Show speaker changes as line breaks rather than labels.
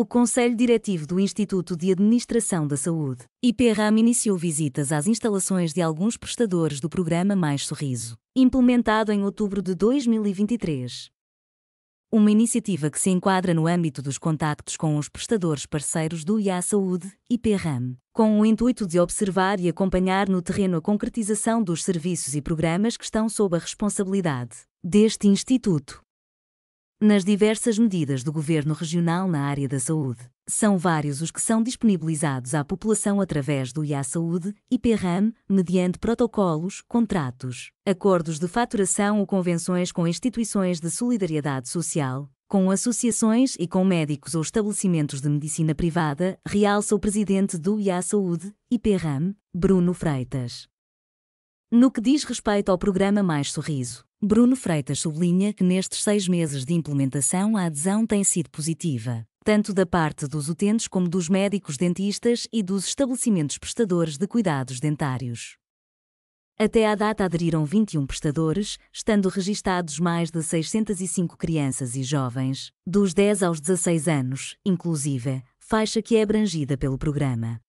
o Conselho Diretivo do Instituto de Administração da Saúde, IPRAM, iniciou visitas às instalações de alguns prestadores do programa Mais Sorriso, implementado em outubro de 2023. Uma iniciativa que se enquadra no âmbito dos contactos com os prestadores parceiros do IA Saúde, IPRAM, com o intuito de observar e acompanhar no terreno a concretização dos serviços e programas que estão sob a responsabilidade deste Instituto nas diversas medidas do governo regional na área da saúde. São vários os que são disponibilizados à população através do IA Saúde e PRAM, mediante protocolos, contratos, acordos de faturação ou convenções com instituições de solidariedade social, com associações e com médicos ou estabelecimentos de medicina privada, realça o presidente do IA Saúde e PRAM, Bruno Freitas. No que diz respeito ao programa Mais Sorriso, Bruno Freitas sublinha que nestes seis meses de implementação a adesão tem sido positiva, tanto da parte dos utentes como dos médicos dentistas e dos estabelecimentos prestadores de cuidados dentários. Até à data aderiram 21 prestadores, estando registados mais de 605 crianças e jovens, dos 10 aos 16 anos, inclusive, faixa que é abrangida pelo programa.